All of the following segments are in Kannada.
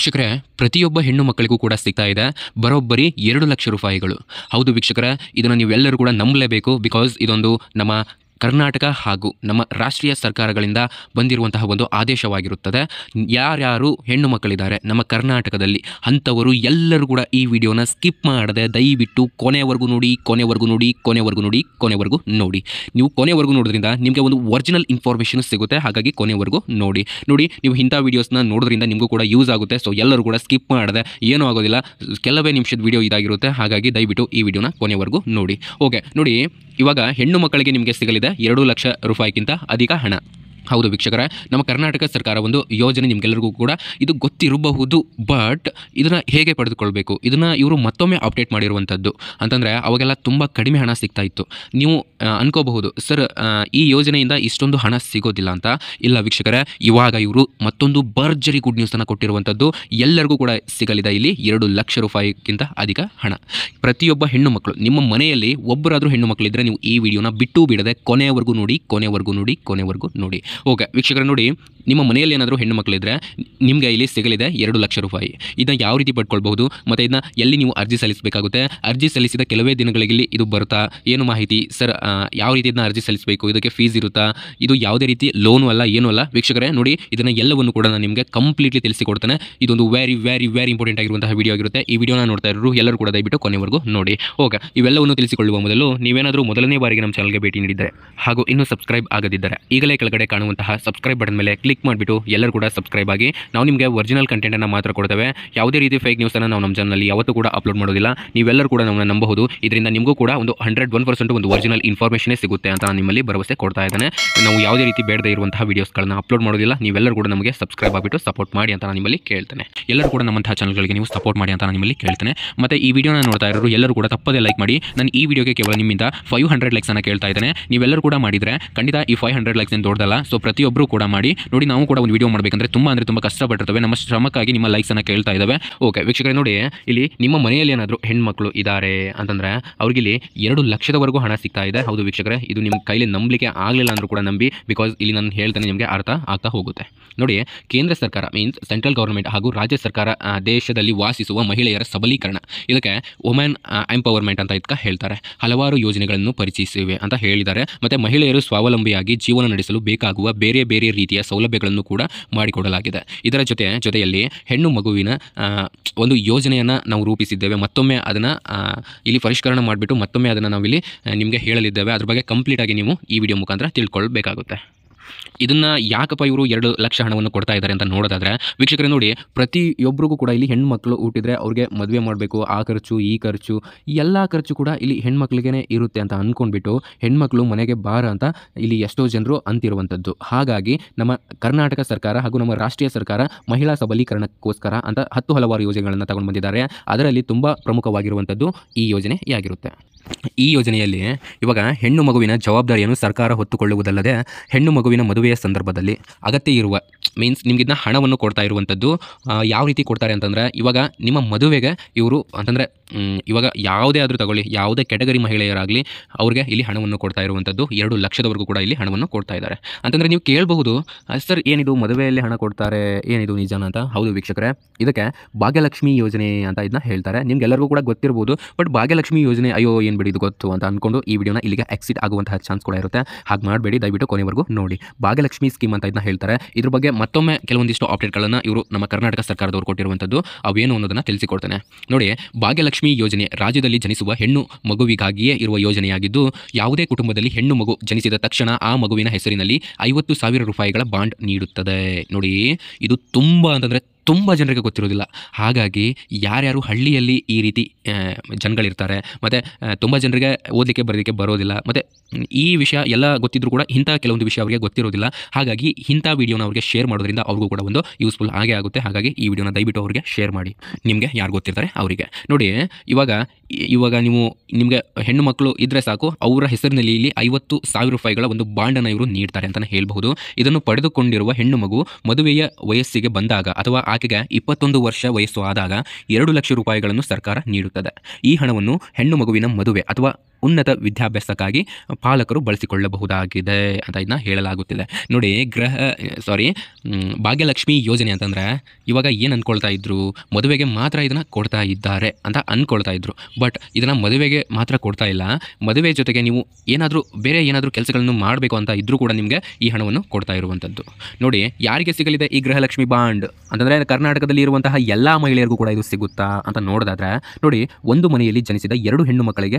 ವೀಕ್ಷಕರೇ ಪ್ರತಿಯೊಬ್ಬ ಹೆಣ್ಣು ಮಕ್ಕಳಿಗೂ ಕೂಡ ಸಿಗ್ತಾ ಇದೆ ಬರೋಬ್ಬರಿ ಎರಡು ಲಕ್ಷ ರೂಪಾಯಿಗಳು ಹೌದು ವೀಕ್ಷಕರ ಇದನ್ನು ನೀವೆಲ್ಲರೂ ಕೂಡ ನಂಬಲೇಬೇಕು ಬಿಕಾಸ್ ಇದೊಂದು ನಮ್ಮ ಕರ್ನಾಟಕ ಹಾಗೂ ನಮ್ಮ ರಾಷ್ಟ್ರೀಯ ಸರ್ಕಾರಗಳಿಂದ ಬಂದಿರುವಂತಹ ಒಂದು ಆದೇಶವಾಗಿರುತ್ತದೆ ಯಾರ್ಯಾರು ಹೆಣ್ಣು ಮಕ್ಕಳಿದ್ದಾರೆ ನಮ್ಮ ಕರ್ನಾಟಕದಲ್ಲಿ ಅಂಥವರು ಎಲ್ಲರೂ ಕೂಡ ಈ ವಿಡಿಯೋನ ಸ್ಕಿಪ್ ಮಾಡದೆ ದಯವಿಟ್ಟು ಕೊನೆವರೆಗೂ ನೋಡಿ ಕೊನೆವರೆಗೂ ನೋಡಿ ಕೊನೆವರೆಗೂ ನೋಡಿ ಕೊನೆವರೆಗೂ ನೋಡಿ ನೀವು ಕೊನೆವರೆಗೂ ನೋಡೋದ್ರಿಂದ ನಿಮಗೆ ಒಂದು ಒರಿಜಿನಲ್ ಇನ್ಫಾರ್ಮೇಷನ್ ಸಿಗುತ್ತೆ ಹಾಗಾಗಿ ಕೊನೆವರೆಗೂ ನೋಡಿ ನೋಡಿ ನೀವು ಇಂಥ ವೀಡಿಯೋಸ್ನ ನೋಡೋದ್ರಿಂದ ನಿಮಗೂ ಕೂಡ ಯೂಸ್ ಆಗುತ್ತೆ ಸೊ ಎಲ್ಲರೂ ಕೂಡ ಸ್ಕಿಪ್ ಮಾಡದೆ ಏನೂ ಆಗೋದಿಲ್ಲ ಕೆಲವೇ ನಿಮಿಷದ ವೀಡಿಯೋ ಇದಾಗಿರುತ್ತೆ ಹಾಗಾಗಿ ದಯವಿಟ್ಟು ಈ ವಿಡಿಯೋನ ಕೊನೆವರೆಗೂ ನೋಡಿ ಓಕೆ ನೋಡಿ ಇವಾಗ ಹೆಣ್ಣು ಮಕ್ಕಳಿಗೆ ನಿಮಗೆ ಸಿಗಲಿದೆ ಎರಡು ಲಕ್ಷ ರೂಪಾಯಿಗಿಂತ ಅಧಿಕ ಹಣ ಹೌದು ವೀಕ್ಷಕರ ನಮ್ಮ ಕರ್ನಾಟಕ ಸರ್ಕಾರ ಒಂದು ಯೋಜನೆ ನಿಮಗೆಲ್ಲರಿಗೂ ಕೂಡ ಇದು ಗೊತ್ತಿರಬಹುದು ಬಟ್ ಇದನ್ನು ಹೇಗೆ ಪಡೆದುಕೊಳ್ಬೇಕು ಇದನ್ನು ಇವರು ಮತ್ತೊಮ್ಮೆ ಅಪ್ಡೇಟ್ ಮಾಡಿರುವಂಥದ್ದು ಅಂತಂದರೆ ಅವಾಗೆಲ್ಲ ತುಂಬ ಕಡಿಮೆ ಹಣ ಸಿಗ್ತಾ ಇತ್ತು ನೀವು ಅನ್ಕೋಬಹುದು ಸರ್ ಈ ಯೋಜನೆಯಿಂದ ಇಷ್ಟೊಂದು ಹಣ ಸಿಗೋದಿಲ್ಲ ಅಂತ ಇಲ್ಲ ವೀಕ್ಷಕರ ಇವಾಗ ಇವರು ಮತ್ತೊಂದು ಭರ್ಜರಿ ಗುಡ್ ನ್ಯೂಸನ್ನು ಕೊಟ್ಟಿರುವಂಥದ್ದು ಎಲ್ಲರಿಗೂ ಕೂಡ ಸಿಗಲಿದೆ ಇಲ್ಲಿ ಎರಡು ಲಕ್ಷ ರೂಪಾಯಿಗಿಂತ ಅಧಿಕ ಹಣ ಪ್ರತಿಯೊಬ್ಬ ಹೆಣ್ಣು ಮಕ್ಕಳು ನಿಮ್ಮ ಮನೆಯಲ್ಲಿ ಒಬ್ಬರಾದರೂ ಹೆಣ್ಣು ಮಕ್ಕಳಿದ್ರೆ ನೀವು ಈ ವಿಡಿಯೋನ ಬಿಟ್ಟು ಬಿಡದೆ ಕೊನೆಯವರೆಗೂ ನೋಡಿ ಕೊನೆವರೆಗೂ ನೋಡಿ ಕೊನೆವರೆಗೂ ನೋಡಿ ಓಕೆ ವೀಕ್ಷಕರ ನೋಡಿ ನಿಮ್ಮ ಮನೆಯಲ್ಲಿ ಏನಾದರೂ ಹೆಣ್ಣು ಮಕ್ಕಳಿದ್ರೆ ನಿಮಗೆ ಇಲ್ಲಿ ಸಿಗಲಿದೆ ಎರಡು ಲಕ್ಷ ರೂಪಾಯಿ ಇದನ್ನು ಯಾವ ರೀತಿ ಪಡ್ಕೊಳ್ಬಹುದು ಮತ್ತು ಇದನ್ನ ಎಲ್ಲಿ ನೀವು ಅರ್ಜಿ ಸಲ್ಲಿಸಬೇಕಾಗುತ್ತೆ ಅರ್ಜಿ ಸಲ್ಲಿಸಿದ ಕೆಲವೇ ದಿನಗಳಲ್ಲಿ ಇದು ಬರುತ್ತಾ ಏನು ಮಾಹಿತಿ ಸರ್ ಯಾವ ರೀತಿ ಇದನ್ನ ಅರ್ಜಿ ಸಲ್ಲಿಸಬೇಕು ಇದಕ್ಕೆ ಫೀಸ್ ಇರುತ್ತಾ ಇದು ಯಾವುದೇ ರೀತಿ ಲೋನು ಅಲ್ಲ ಏನೂ ಅಲ್ಲ ವೀಕ್ಷಕರೇ ನೋಡಿ ಇದನ್ನು ಎಲ್ಲವನ್ನು ಕೂಡ ನಾನು ನಿಮಗೆ ಕಂಪ್ಲೀಟ್ಲಿ ತಿಳಿಸಿಕೊಡ್ತೇನೆ ಇದೊಂದು ವೆರಿ ವೆರಿ ವೆರಿ ಇಂಪಾರ್ಟೆಂಟ್ ಆಗಿರುವಂತಹ ವಿಡಿಯೋ ಆಗಿರುತ್ತೆ ಈ ವಿಡಿಯೋನ ನೋಡ್ತಾ ಇರೋರು ಎಲ್ಲರೂ ಕೂಡ ದಯವಿಟ್ಟು ಕೊನೆವರೆಗೂ ನೋಡಿ ಓಕೆ ಇವೆಲ್ಲವನ್ನು ತಿಳಿಸಿಕೊಳ್ಳುವ ಮೊದಲು ನೀವೇನಾದರೂ ಮೊದಲನೇ ಬಾರಿಗೆ ನಮ್ಮ ಚಾನಲ್ಗೆ ಭೇಟಿ ನೀಡಿದ್ದರೆ ಹಾಗೂ ಇನ್ನೂ ಸಬ್ಸ್ಕ್ರೈಬ್ ಆಗದಿದ್ದರೆ ಈಗಲೇ ಕೆಳಗಡೆ ಕಾಣುವಂತಹ ಸಬ್ಸ್ಕ್ರೈಬ್ ಬಟನ್ ಮೇಲೆ ಕ್ಲಿಕ್ ಕ್ಲಿಕ್ ಮಾಡಿಬಿಟ್ಟು ಎಲ್ಲರೂ ಕೂಡ ಸಬ್ಸ್ಕ್ರೈಬ್ ಆಗಿ ನಾವು ನಿಮಗೆ ಒರಿಜಿನಲ್ ಕಂಟೆಂಟನ್ನು ಮಾತ್ರ ಕೊಡ್ತೇವೆ ಯಾವುದೇ ರೀತಿ ಫೇಕ್ ನ್ಯೂಸನ್ನು ನಾವು ನಮ್ಮ ಚಾನಲ್ಲಿ ಯಾವತ್ತೂ ಕೂಡ ಅಪ್ಲೋಡ್ ಮಾಡೋದಿಲ್ಲ ನೀವೆಲ್ಲರೂ ಕೂಡ ನಮ್ಮನ್ನು ನಂಬಬಹುದು ಇದರಿಂದ ನಿಮಗೂ ಕೂಡ ಒಂದು ಹಂಡ್ರೆಡ್ ಒನ್ ಪರ್ಸೆಂಟ್ ಒಂದು ಒರಿಜಿನಲ್ ಇನ್ಫಾರ್ಮೇಷನೇ ಸಿಗುತ್ತೆ ಅಂತ ನಾನು ನಿಮ್ಮಲ್ಲಿ ಭರವಸೆ ಕೊಡ್ತಾ ಇದ್ದೇನೆ ನಾವು ಯಾವುದೇ ರೀತಿ ಬೇಡದೇ ಇರುವಂತಹ ವೀಡಿಯೋಸ್ಗಳನ್ನು ಅಪ್ಲೋಡ್ ಮಾಡೋದಿಲ್ಲ ನೀವೆಲ್ಲರೂ ಕೂಡ ನಮಗೆ ಸಬ್ಸ್ಕ್ರೈಬ್ ಆಗಿಬಿಟ್ಟು ಸಪೋರ್ಟ್ ಮಾಡಿ ಅಂತ ನಾನು ನಿಮ್ಮಲ್ಲಿ ಕೇಳ್ತೇನೆ ಎಲ್ಲರೂ ಕೂಡ ನಮ್ಮಂತಹ ಚಾನಲ್ಗಳಿಗೆ ನೀವು ಸಪೋರ್ಟ್ ಮಾಡಿ ಅಂತ ನಾನು ನಿಮ್ಮಲ್ಲಿ ಕೇಳ್ತೇನೆ ಮತ್ತೆ ಈ ವಿಡಿಯೋನ ನೋಡ್ತಾ ಇರೋರು ಎಲ್ಲರೂ ಕೂಡ ತಪ್ಪದೇ ಲೈಕ್ ಮಾಡಿ ನಾನು ಈ ವಿಡಿಯೋಗೆ ಕೇವಲ ನಿಮ್ಮಿಂದ ಫೈವ್ ಹಂಡ್ರೆಡ್ ಅನ್ನ ಕೇಳ್ತಾ ಇದ್ದೇನೆ ನೀವೆಲ್ಲರೂ ಕೂಡ ಮಾಡಿದರೆ ಖಂಡಿತ ಈ ಫೈವ್ ಹಂಡ್ರೆಡ್ ಲೈಕ್ಸ್ ಏನು ದೊಡ್ಡದಲ್ಲ ಸೊ ಪ್ರತಿಯೊಬ್ಬರು ಕೂಡ ಮಾಡಿ ನೋಡಿ ನಾವು ಕೂಡ ಒಂದು ವಿಡಿಯೋ ಮಾಡಬೇಕಂದ್ರೆ ತುಂಬ ಅಂದರೆ ತುಂಬ ಕಷ್ಟಪಟ್ಟಿರ್ತವೆ ನಮ್ಮ ಶ್ರಮಕ್ಕಾಗಿ ನಿಮ್ಮ ಲೈಕ್ಸ್ ಅನ್ನು ಕೇಳ್ತಾ ಇದ್ದಾವೆ ಓಕೆ ವೀಕ್ಷಕರೇ ನೋಡಿ ಇಲ್ಲಿ ನಿಮ್ಮ ಮನೆಯಲ್ಲಿ ಏನಾದರೂ ಹೆಣ್ಮಕ್ಳು ಇದ್ದಾರೆ ಅಂತಂದ್ರೆ ಅವ್ರಿಗಿಲ್ಲಿ ಎರಡು ಲಕ್ಷದವರೆಗೂ ಹಣ ಸಿಗ್ತಾ ಇದೆ ಹೌದು ವೀಕ್ಷಕರೇ ಇದು ನಿಮ್ಮ ಕೈಲಿ ನಂಬಲಿಕ್ಕೆ ಆಗಲಿಲ್ಲ ಅಂದರೂ ಕೂಡ ನಂಬಿ ಬಿಕಾಸ್ ಇಲ್ಲಿ ನಾನು ಹೇಳ್ತಾನೆ ನಿಮಗೆ ಅರ್ಥ ಆಗ್ತಾ ಹೋಗುತ್ತೆ ನೋಡಿ ಕೇಂದ್ರ ಸರ್ಕಾರ ಮೀನ್ಸ್ ಸೆಂಟ್ರಲ್ ಗೌರ್ಮೆಂಟ್ ಹಾಗೂ ರಾಜ್ಯ ಸರ್ಕಾರ ದೇಶದಲ್ಲಿ ವಾಸಿಸುವ ಮಹಿಳೆಯರ ಸಬಲೀಕರಣ ಇದಕ್ಕೆ ವುಮೆನ್ ಎಂಪವರ್ಮೆಂಟ್ ಅಂತ ಇದಕ್ಕೆ ಹೇಳ್ತಾರೆ ಹಲವಾರು ಯೋಜನೆಗಳನ್ನು ಪರಿಚಯಿಸಿವೆ ಅಂತ ಹೇಳಿದ್ದಾರೆ ಮತ್ತೆ ಮಹಿಳೆಯರು ಸ್ವಾವಲಂಬಿಯಾಗಿ ಜೀವನ ನಡೆಸಲು ಬೇಕಾಗುವ ಬೇರೆ ಬೇರೆ ರೀತಿಯ ಸೌಲಭ್ಯ ಸೌಲಭ್ಯಗಳನ್ನು ಕೂಡ ಮಾಡಿಕೊಡಲಾಗಿದೆ ಇದರ ಜೊತೆ ಜೊತೆಯಲ್ಲಿ ಹೆಣ್ಣು ಮಗುವಿನ ಒಂದು ಯೋಜನೆಯನ್ನು ನಾವು ರೂಪಿಸಿದ್ದೇವೆ ಮತ್ತೊಮ್ಮೆ ಅದನ್ನು ಇಲ್ಲಿ ಪರಿಷ್ಕರಣೆ ಮಾಡಿಬಿಟ್ಟು ಮತ್ತೊಮ್ಮೆ ಅದನ್ನು ನಾವಿಲ್ಲಿ ನಿಮಗೆ ಹೇಳಲಿದ್ದೇವೆ ಅದ್ರ ಬಗ್ಗೆ ಕಂಪ್ಲೀಟಾಗಿ ನೀವು ಈ ವಿಡಿಯೋ ಮುಖಾಂತರ ತಿಳ್ಕೊಳ್ಬೇಕಾಗುತ್ತೆ ಇದನ್ನು ಯಾಕಪ್ಪ ಇವರು ಎರಡು ಲಕ್ಷ ಹಣವನ್ನು ಕೊಡ್ತಾ ಇದ್ದಾರೆ ಅಂತ ನೋಡೋದಾದರೆ ವೀಕ್ಷಕರೇ ನೋಡಿ ಪ್ರತಿಯೊಬ್ಬರಿಗೂ ಕೂಡ ಇಲ್ಲಿ ಹೆಣ್ಮಕ್ಳು ಹುಟ್ಟಿದರೆ ಅವ್ರಿಗೆ ಮದುವೆ ಮಾಡಬೇಕು ಆ ಖರ್ಚು ಈ ಖರ್ಚು ಈ ಎಲ್ಲ ಖರ್ಚು ಕೂಡ ಇಲ್ಲಿ ಹೆಣ್ಮಕ್ಳಿಗೆ ಇರುತ್ತೆ ಅಂತ ಅಂದ್ಕೊಂಡ್ಬಿಟ್ಟು ಹೆಣ್ಮಕ್ಳು ಮನೆಗೆ ಬಾರ ಅಂತ ಇಲ್ಲಿ ಎಷ್ಟೋ ಜನರು ಅಂತಿರುವಂಥದ್ದು ಹಾಗಾಗಿ ನಮ್ಮ ಕರ್ನಾಟಕ ಸರ್ಕಾರ ಹಾಗೂ ನಮ್ಮ ರಾಷ್ಟ್ರೀಯ ಸರ್ಕಾರ ಮಹಿಳಾ ಸಬಲೀಕರಣಕ್ಕೋಸ್ಕರ ಅಂತ ಹತ್ತು ಹಲವಾರು ಯೋಜನೆಗಳನ್ನು ತಗೊಂಡು ಬಂದಿದ್ದಾರೆ ಅದರಲ್ಲಿ ತುಂಬ ಪ್ರಮುಖವಾಗಿರುವಂಥದ್ದು ಈ ಯೋಜನೆಯಾಗಿರುತ್ತೆ ಈ ಯೋಜನೆಯಲ್ಲಿ ಇವಾಗ ಹೆಣ್ಣು ಮಗುವಿನ ಜವಾಬ್ದಾರಿಯನ್ನು ಸರ್ಕಾರ ಹೊತ್ತುಕೊಳ್ಳುವುದಲ್ಲದೆ ಹೆಣ್ಣು ಮಗುವಿನ ಮದುವೆಯ ಸಂದರ್ಭದಲ್ಲಿ ಅಗತ್ಯ ಇರುವ ಮೀನ್ಸ್ ನಿಮಗಿನ್ನ ಹಣವನ್ನು ಕೊಡ್ತಾ ಇರುವಂಥದ್ದು ಯಾವ ರೀತಿ ಕೊಡ್ತಾರೆ ಅಂತಂದರೆ ಇವಾಗ ನಿಮ್ಮ ಮದುವೆಗೆ ಇವರು ಅಂತಂದರೆ ಇವಾಗ ಯಾವುದೇ ಆದರೂ ತಗೊಳ್ಳಿ ಯಾವುದೇ ಕೆಟಗರಿ ಮಹಿಳೆಯರಾಗಲಿ ಅವ್ರಿಗೆ ಇಲ್ಲಿ ಹಣವನ್ನು ಕೊಡ್ತಾ ಇರುವಂಥದ್ದು ಎರಡು ಲಕ್ಷದವರೆಗೂ ಕೂಡ ಇಲ್ಲಿ ಹಣವನ್ನು ಕೊಡ್ತಾ ಇದ್ದಾರೆ ಅಂತಂದರೆ ನೀವು ಕೇಳಬಹುದು ಸರ್ ಏನಿದು ಮದುವೆಯಲ್ಲಿ ಹಣ ಕೊಡ್ತಾರೆ ಏನಿದು ನಿಜಾನ ಅಂತ ಹೌದು ವೀಕ್ಷಕರೇ ಇದಕ್ಕೆ ಭಾಗ್ಯಲಕ್ಷ್ಮಿ ಯೋಜನೆ ಅಂತ ಇದನ್ನ ಹೇಳ್ತಾರೆ ನಿಮ್ಗೆಲ್ಲರಿಗೂ ಕೂಡ ಗೊತ್ತಿರ್ಬೋದು ಬಟ್ ಭಾಗ್ಯಲಕ್ಷ್ಮಿ ಯೋಜನೆ ಅಯ್ಯೋ ಏನು ಬಿಡಿ ಇದು ಗೊತ್ತು ಅಂತ ಅಂದ್ಕೊಂಡು ಈ ವಿಡಿಯೋನ ಇಲ್ಲಿಗೆ ಎಕ್ಸಿಟ್ ಆಗುವಂತಹ ಚಾನ್ಸ್ ಕೂಡ ಇರುತ್ತೆ ಹಾಗೆ ಮಾಡಬೇಡಿ ದಯವಿಟ್ಟು ಕೊನೆವರೆಗೂ ನೋಡಿ ಭಾಗ್ಯಲಕ್ಷ್ಮಿ ಸ್ಕೀಮ್ ಅಂತ ಇದನ್ನ ಹೇಳ್ತಾರೆ ಇದ್ರ ಬಗ್ಗೆ ಮತ್ತೊಮ್ಮೆ ಕೆಲವೊಂದಿಷ್ಟು ಅಪ್ಡೇಟ್ಗಳನ್ನು ಇವರು ನಮ್ಮ ಕರ್ನಾಟಕ ಸರ್ಕಾರದವರು ಕೊಟ್ಟಿರುವಂಥದ್ದು ಅವೇನು ಅನ್ನೋದನ್ನು ತಿಳಿಸಿಕೊಡ್ತೇನೆ ನೋಡಿ ಭಾಗ್ಯಲಕ್ಷ್ಮಿ ಯೋಜನೆ ರಾಜ್ಯದಲ್ಲಿ ಜನಿಸುವ ಹೆಣ್ಣು ಮಗುವಿಗಾಗಿಯೇ ಇರುವ ಯೋಜನೆಯಾಗಿದ್ದು ಯಾವುದೇ ಕುಟುಂಬದಲ್ಲಿ ಹೆಣ್ಣು ಮಗು ಜನಿಸಿದ ತಕ್ಷಣ ಆ ಮಗುವಿನ ಹೆಸರಿನಲ್ಲಿ ಐವತ್ತು ಸಾವಿರ ರೂಪಾಯಿಗಳ ಬಾಂಡ್ ನೀಡುತ್ತದೆ ನೋಡಿ ಇದು ತುಂಬ ಅಂತಂದರೆ ತುಂಬ ಜನರಿಗೆ ಗೊತ್ತಿರೋದಿಲ್ಲ ಹಾಗಾಗಿ ಯಾರ್ಯಾರು ಹಳ್ಳಿಯಲ್ಲಿ ಈ ರೀತಿ ಜನಗಳಿರ್ತಾರೆ ಮತ್ತು ತುಂಬ ಜನರಿಗೆ ಓದಲಿಕ್ಕೆ ಬರೋದಕ್ಕೆ ಬರೋದಿಲ್ಲ ಮತ್ತು ಈ ವಿಷಯ ಎಲ್ಲ ಗೊತ್ತಿದ್ದರೂ ಕೂಡ ಇಂಥ ಕೆಲವೊಂದು ವಿಷಯ ಅವರಿಗೆ ಗೊತ್ತಿರೋದಿಲ್ಲ ಹಾಗಾಗಿ ಇಂಥ ವೀಡಿಯೋನ ಅವರಿಗೆ ಶೇರ್ ಮಾಡೋದ್ರಿಂದ ಅವ್ರಿಗೂ ಕೂಡ ಒಂದು ಯೂಸ್ಫುಲ್ ಆಗೇ ಆಗುತ್ತೆ ಹಾಗಾಗಿ ಈ ವಿಡಿಯೋನ ದಯವಿಟ್ಟು ಅವರಿಗೆ ಶೇರ್ ಮಾಡಿ ನಿಮಗೆ ಯಾರು ಗೊತ್ತಿರ್ತಾರೆ ಅವರಿಗೆ ನೋಡಿ ಇವಾಗ ಇವಾಗ ನೀವು ನಿಮಗೆ ಹೆಣ್ಣು ಮಕ್ಕಳು ಇದ್ದರೆ ಸಾಕು ಅವರ ಹೆಸರಿನಲ್ಲಿ ಇಲ್ಲಿ ಐವತ್ತು ಸಾವಿರ ರೂಪಾಯಿಗಳ ಒಂದು ಬಾಂಡನ್ನು ಇವರು ನೀಡ್ತಾರೆ ಅಂತಲೇ ಹೇಳಬಹುದು ಇದನ್ನು ಪಡೆದುಕೊಂಡಿರುವ ಹೆಣ್ಣು ಮಗು ಮದುವೆಯ ವಯಸ್ಸಿಗೆ ಬಂದಾಗ ಅಥವಾ ಆಕೆಗೆ ಇಪ್ಪತ್ತೊಂದು ವರ್ಷ ವಯಸ್ಸು ಆದಾಗ ಎರಡು ಲಕ್ಷ ರೂಪಾಯಿಗಳನ್ನು ಸರ್ಕಾರ ನೀಡುತ್ತದೆ ಈ ಹಣವನ್ನು ಹೆಣ್ಣು ಮಗುವಿನ ಮದುವೆ ಅಥವಾ ಉನ್ನತ ವಿದ್ಯಾಭ್ಯಾಸಕ್ಕಾಗಿ ಪಾಲಕರು ಬಳಸಿಕೊಳ್ಳಬಹುದಾಗಿದೆ ಅಂತ ಇದನ್ನ ಹೇಳಲಾಗುತ್ತಿದೆ ನೋಡಿ ಗ್ರಹ ಸಾರಿ ಭಾಗ್ಯಲಕ್ಷ್ಮಿ ಯೋಜನೆ ಅಂತಂದರೆ ಇವಾಗ ಏನು ಅಂದ್ಕೊಳ್ತಾ ಇದ್ರು ಮದುವೆಗೆ ಮಾತ್ರ ಇದನ್ನು ಕೊಡ್ತಾ ಇದ್ದಾರೆ ಅಂತ ಅಂದ್ಕೊಳ್ತಾ ಇದ್ರು ಬಟ್ ಇದನ್ನು ಮದುವೆಗೆ ಮಾತ್ರ ಕೊಡ್ತಾ ಇಲ್ಲ ಮದುವೆ ಜೊತೆಗೆ ನೀವು ಏನಾದರೂ ಬೇರೆ ಏನಾದರೂ ಕೆಲಸಗಳನ್ನು ಮಾಡಬೇಕು ಅಂತ ಇದ್ದರೂ ಕೂಡ ನಿಮಗೆ ಈ ಹಣವನ್ನು ಕೊಡ್ತಾ ಇರುವಂಥದ್ದು ನೋಡಿ ಯಾರಿಗೆ ಸಿಗಲಿದೆ ಈ ಗೃಹಲಕ್ಷ್ಮಿ ಬಾಂಡ್ ಅಂತಂದರೆ ಕರ್ನಾಟಕದಲ್ಲಿ ಇರುವಂತಹ ಎಲ್ಲ ಮಹಿಳೆಯರಿಗೂ ಕೂಡ ಇದು ಸಿಗುತ್ತಾ ಅಂತ ನೋಡಿದಾದ್ರೆ ನೋಡಿ ಒಂದು ಮನೆಯಲ್ಲಿ ಜನಿಸಿದ ಎರಡು ಹೆಣ್ಣು ಮಕ್ಕಳಿಗೆ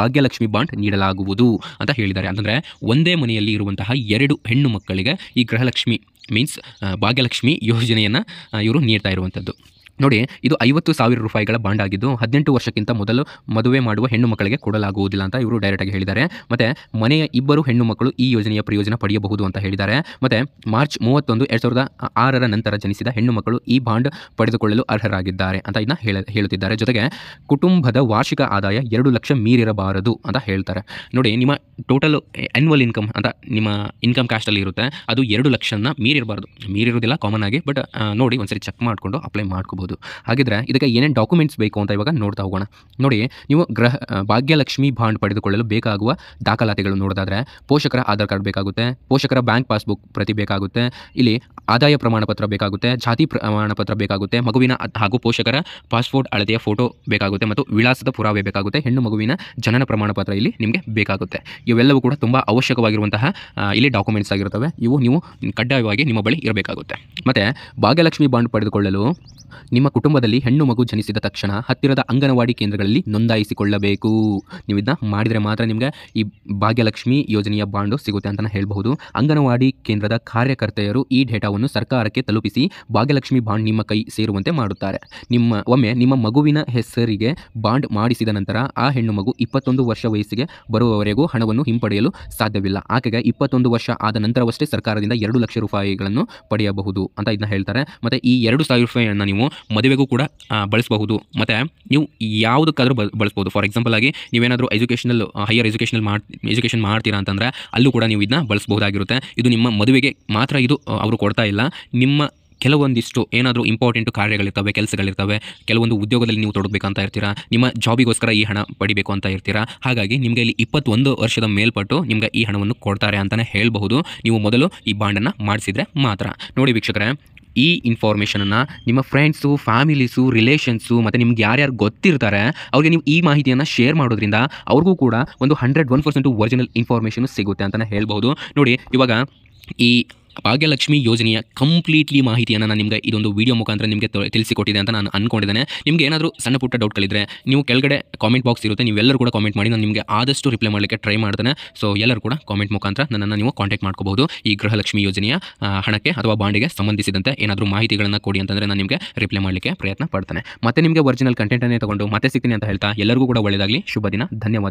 ಭಾಗ್ಯ ಭಾಗ್ಯಲಕ್ಷ್ಮಿ ಬಾಂಡ್ ನೀಡಲಾಗುವುದು ಅಂತ ಹೇಳಿದ್ದಾರೆ ಅಂದರೆ ಒಂದೇ ಮನೆಯಲ್ಲಿ ಇರುವಂತಹ ಎರಡು ಹೆಣ್ಣು ಮಕ್ಕಳಿಗೆ ಈ ಗೃಹಲಕ್ಷ್ಮಿ ಮೀನ್ಸ್ ಭಾಗ್ಯಲಕ್ಷ್ಮಿ ಯೋಜನೆಯನ್ನು ಇವರು ನೀಡ್ತಾ ಇರುವಂಥದ್ದು ನೋಡಿ ಇದು ಐವತ್ತು ಸಾವಿರ ರೂಪಾಯಿಗಳ ಬಾಂಡ್ ಆಗಿದ್ದು ಹದಿನೆಂಟು ವರ್ಷಕ್ಕಿಂತ ಮೊದಲು ಮದುವೆ ಮಾಡುವ ಹೆಣ್ಣು ಮಕ್ಕಳಿಗೆ ಕೊಡಲಾಗುವುದಿಲ್ಲ ಅಂತ ಇವರು ಡೈರೆಕ್ಟಾಗಿ ಹೇಳಿದ್ದಾರೆ ಮತ್ತೆ ಮನೆಯ ಇಬ್ಬರು ಹೆಣ್ಣು ಮಕ್ಕಳು ಈ ಯೋಜನೆಯ ಪ್ರಯೋಜನ ಪಡೆಯಬಹುದು ಅಂತ ಹೇಳಿದ್ದಾರೆ ಮತ್ತೆ ಮಾರ್ಚ್ ಮೂವತ್ತೊಂದು ಎರಡು ಸಾವಿರದ ಆರರ ನಂತರ ಜನಿಸಿದ ಹೆಣ್ಣು ಮಕ್ಕಳು ಈ ಬಾಂಡ್ ಪಡೆದುಕೊಳ್ಳಲು ಅರ್ಹರಾಗಿದ್ದಾರೆ ಅಂತ ಇದನ್ನ ಹೇಳುತ್ತಿದ್ದಾರೆ ಜೊತೆಗೆ ಕುಟುಂಬದ ವಾರ್ಷಿಕ ಆದಾಯ ಎರಡು ಲಕ್ಷ ಮೀರಿರಬಾರದು ಅಂತ ಹೇಳ್ತಾರೆ ನೋಡಿ ನಿಮ್ಮ ಟೋಟಲ್ ಆನ್ಯುವಲ್ ಇನ್ಕಮ್ ಅಂತ ನಿಮ್ಮ ಇನ್ಕಮ್ ಅಲ್ಲಿ ಇರುತ್ತೆ ಅದು ಎರಡು ಲಕ್ಷನ ಮೀರಿರಬಾರ್ದು ಮೀರಿರೋದಿಲ್ಲ ಕಾಮನ್ ಆಗಿ ಬಟ್ ನೋಡಿ ಒಂದ್ಸರಿ ಚೆಕ್ ಮಾಡಿಕೊಂಡು ಅಪ್ಲೈ ಮಾಡ್ಕೋಬೋದು ಹಾಗಿದ್ರೆ ಇದಕ್ಕೆ ಏನೇನು ಡಾಕ್ಯುಮೆಂಟ್ಸ್ ಬೇಕು ಅಂತ ಇವಾಗ ನೋಡ್ತಾ ಹೋಗೋಣ ನೋಡಿ ನೀವು ಗ್ರಹ ಭಾಗ್ಯಲಕ್ಷ್ಮಿ ಬಾಂಡ್ ಪಡೆದುಕೊಳ್ಳಲು ಬೇಕಾಗುವ ದಾಖಲಾತಿಗಳು ನೋಡೋದಾದ್ರೆ ಪೋಷಕರ ಆಧಾರ್ ಕಾರ್ಡ್ ಬೇಕಾಗುತ್ತೆ ಪೋಷಕರ ಬ್ಯಾಂಕ್ ಪಾಸ್ಬುಕ್ ಪ್ರತಿ ಬೇಕಾಗುತ್ತೆ ಇಲ್ಲಿ ಆದಾಯ ಪ್ರಮಾಣ ಪತ್ರ ಬೇಕಾಗುತ್ತೆ ಜಾತಿ ಪ್ರಮಾಣ ಪತ್ರ ಬೇಕಾಗುತ್ತೆ ಮಗುವಿನ ಹಾಗೂ ಪೋಷಕರ ಪಾಸ್ಪೋರ್ಟ್ ಅಳತೆಯ ಫೋಟೋ ಬೇಕಾಗುತ್ತೆ ಮತ್ತು ವಿಳಾಸದ ಪುರಾವೆ ಬೇಕಾಗುತ್ತೆ ಹೆಣ್ಣು ಮಗುವಿನ ಜನನ ಪ್ರಮಾಣ ಪತ್ರ ಇಲ್ಲಿ ನಿಮಗೆ ಬೇಕಾಗುತ್ತೆ ಇವೆಲ್ಲವೂ ಕೂಡ ತುಂಬ ಅವಶ್ಯಕವಾಗಿರುವಂತಹ ಇಲ್ಲಿ ಡಾಕ್ಯುಮೆಂಟ್ಸ್ ಆಗಿರುತ್ತವೆ ಇವು ನೀವು ಕಡ್ಡಾಯವಾಗಿ ನಿಮ್ಮ ಬಳಿ ಇರಬೇಕಾಗುತ್ತೆ ಮತ್ತು ಭಾಗ್ಯಲಕ್ಷ್ಮಿ ಬಾಂಡ್ ಪಡೆದುಕೊಳ್ಳಲು ನಿಮ್ಮ ಕುಟುಂಬದಲ್ಲಿ ಹೆಣ್ಣು ಮಗು ಜನಿಸಿದ ತಕ್ಷಣ ಹತ್ತಿರದ ಅಂಗನವಾಡಿ ಕೇಂದ್ರಗಳಲ್ಲಿ ನೋಂದಾಯಿಸಿಕೊಳ್ಳಬೇಕು ನೀವು ಇದನ್ನ ಮಾಡಿದರೆ ಮಾತ್ರ ನಿಮಗೆ ಈ ಭಾಗ್ಯಲಕ್ಷ್ಮಿ ಯೋಜನೆಯ ಬಾಂಡು ಸಿಗುತ್ತೆ ಅಂತಲೇ ಹೇಳಬಹುದು ಅಂಗನವಾಡಿ ಕೇಂದ್ರದ ಕಾರ್ಯಕರ್ತೆಯರು ಈ ಡೇಟಾವನ್ನು ಸರ್ಕಾರಕ್ಕೆ ತಲುಪಿಸಿ ಭಾಗ್ಯಲಕ್ಷ್ಮಿ ಬಾಂಡ್ ನಿಮ್ಮ ಕೈ ಸೇರುವಂತೆ ಮಾಡುತ್ತಾರೆ ನಿಮ್ಮ ಒಮ್ಮೆ ನಿಮ್ಮ ಮಗುವಿನ ಹೆಸರಿಗೆ ಬಾಂಡ್ ಮಾಡಿಸಿದ ನಂತರ ಆ ಹೆಣ್ಣು ಮಗು ಇಪ್ಪತ್ತೊಂದು ವರ್ಷ ವಯಸ್ಸಿಗೆ ಬರುವವರೆಗೂ ಹಣವನ್ನು ಹಿಂಪಡೆಯಲು ಸಾಧ್ಯವಿಲ್ಲ ಆಕೆಗೆ ಇಪ್ಪತ್ತೊಂದು ವರ್ಷ ಆದ ನಂತರವಷ್ಟೇ ಸರ್ಕಾರದಿಂದ ಎರಡು ಲಕ್ಷ ರೂಪಾಯಿಗಳನ್ನು ಪಡೆಯಬಹುದು ಅಂತ ಇದನ್ನ ಹೇಳ್ತಾರೆ ಮತ್ತು ಈ ಎರಡು ಸಾವಿರ ರೂಪಾಯಿಯನ್ನು ನೀವು ಮದುವೆಗೂ ಕೂಡ ಬಳಸಬಹುದು ಮತ್ತು ನೀವು ಯಾವುದಕ್ಕಾದರೂ ಬಳಸ್ಬೋದು ಫಾರ್ ಎಕ್ಸಾಂಪಲ್ ಆಗಿ ನೀವೇನಾದರೂ ಎಜುಕೇಷನಲ್ ಹೈಯರ್ ಎಜುಕೇಷನಲ್ ಮಾಡಿ ಎಜುಕೇಷನ್ ಮಾಡ್ತೀರಾ ಅಂತಂದರೆ ಅಲ್ಲೂ ಕೂಡ ನೀವು ಇದನ್ನ ಬಳಸಬಹುದಾಗಿರುತ್ತೆ ಇದು ನಿಮ್ಮ ಮದುವೆಗೆ ಮಾತ್ರ ಇದು ಅವರು ಕೊಡ್ತಾ ಇಲ್ಲ ನಿಮ್ಮ ಕೆಲವೊಂದಿಷ್ಟು ಏನಾದರೂ ಇಂಪಾರ್ಟೆಂಟ್ ಕಾರ್ಯಗಳಿರ್ತವೆ ಕೆಲಸಗಳಿರ್ತವೆ ಕೆಲವೊಂದು ಉದ್ಯೋಗದಲ್ಲಿ ನೀವು ತೊಡಗಬೇಕಂತ ಇರ್ತೀರಾ ನಿಮ್ಮ ಜಾಬಿಗೋಸ್ಕರ ಈ ಹಣ ಪಡಿಬೇಕು ಅಂತ ಇರ್ತೀರಾ ಹಾಗಾಗಿ ನಿಮಗೆ ಇಲ್ಲಿ ಇಪ್ಪತ್ತೊಂದು ವರ್ಷದ ಮೇಲ್ಪಟ್ಟು ನಿಮಗೆ ಈ ಹಣವನ್ನು ಕೊಡ್ತಾರೆ ಅಂತಲೇ ಹೇಳಬಹುದು ನೀವು ಮೊದಲು ಈ ಬಾಂಡನ್ನು ಮಾಡಿಸಿದರೆ ಮಾತ್ರ ನೋಡಿ ವೀಕ್ಷಕರೇ ಈ ಇನ್ಫಾರ್ಮೇಷನನ್ನು ನಿಮ್ಮ ಫ್ರೆಂಡ್ಸು ಫ್ಯಾಮಿಲೀಸು ರಿಲೇಷನ್ಸು ಮತ್ತು ನಿಮ್ಗೆ ಯಾರ್ಯಾರು ಗೊತ್ತಿರ್ತಾರೆ ಅವ್ರಿಗೆ ನೀವು ಈ ಮಾಹಿತಿಯನ್ನು ಶೇರ್ ಮಾಡೋದ್ರಿಂದ ಅವ್ರಿಗೂ ಕೂಡ ಒಂದು hundred one percent original information ಸಿಗುತ್ತೆ ಅಂತಲೇ ಹೇಳ್ಬೋದು ನೋಡಿ ಇವಾಗ ಈ ಭಾಗ್ಯಲಕ್ಷ್ಮಿ ಯೋಜನೆಯ ಕಂಪ್ಲೀಟ್ಲಿ ಮಾಹಿತಿಯನ್ನು ನಾನು ನಿಮಗೆ ಇದೊಂದು ವಿಡಿಯೋ ಮುಖಾಂತರ ನಿಮಗೆ ತಿಳಿಸಿಕೊಟ್ಟಿದೆ ಅಂತ ನಾನು ಅಂದ್ಕೊಂಡಿದ್ದೇನೆ ನಿಮಗೆ ಏನಾದರೂ ಸಣ್ಣ ಪುಟ್ಟ ಡೌಟ್ಗಳಿದ್ರೆ ನೀವು ಕೆಳಗಡೆ ಕಾಮೆಂಟ್ ಬಾಕ್ಸ್ ಇರುತ್ತೆ ನೀವೆಲ್ಲರೂ ಕೂಡ ಕಾಮೆಂಟ್ ಮಾಡಿ ನಾನು ನಿಮಗೆ ಆದಷ್ಟು ರಿಪ್ಲೈ ಮಾಡಲಿಕ್ಕೆ ಟ್ರೈ ಮಾಡ್ತೇನೆ ಸೊ ಎಲ್ಲರೂ ಕೂಡ ಕಾಮೆಂಟ್ ಮುಖಾಂತರ ನನ್ನನ್ನು ನೀವು ಕಾಂಟ್ಯಾಕ್ಟ್ ಮಾಡ್ಕೋಬಹುದು ಈ ಗೃಹಲಕ್ಷ್ಮಿ ಯೋಜನೆಯ ಹಣಕ್ಕೆ ಅಥವಾ ಬಾಂಡಿಗೆ ಸಂಬಂಧಿಸಿದಂತೆ ಏನಾದರೂ ಮಾಹಿತಿಗಳನ್ನು ಕೊಡಿ ಅಂತಂದರೆ ನಾನು ನಿಮಗೆ ರಿಪ್ಲೈ ಮಾಡಲಿಕ್ಕೆ ಪ್ರಯತ್ನ ಪಡ್ತೇನೆ ಮತ್ತೆ ನಿಮಗೆ ಒರಿಜಿನಲ್ ಕಂಟೆಂಟನ್ನೇ ತಗೊಂಡು ಮತ್ತೆ ಸಿಗ್ತೀನಿ ಅಂತ ಹೇಳ್ತಾ ಎಲ್ಲರಿಗೂ ಕೂಡ ಒಳ್ಳೆಯದಾಗಲಿ ಶುಭ ದಿನ ಧನ್ಯವಾದ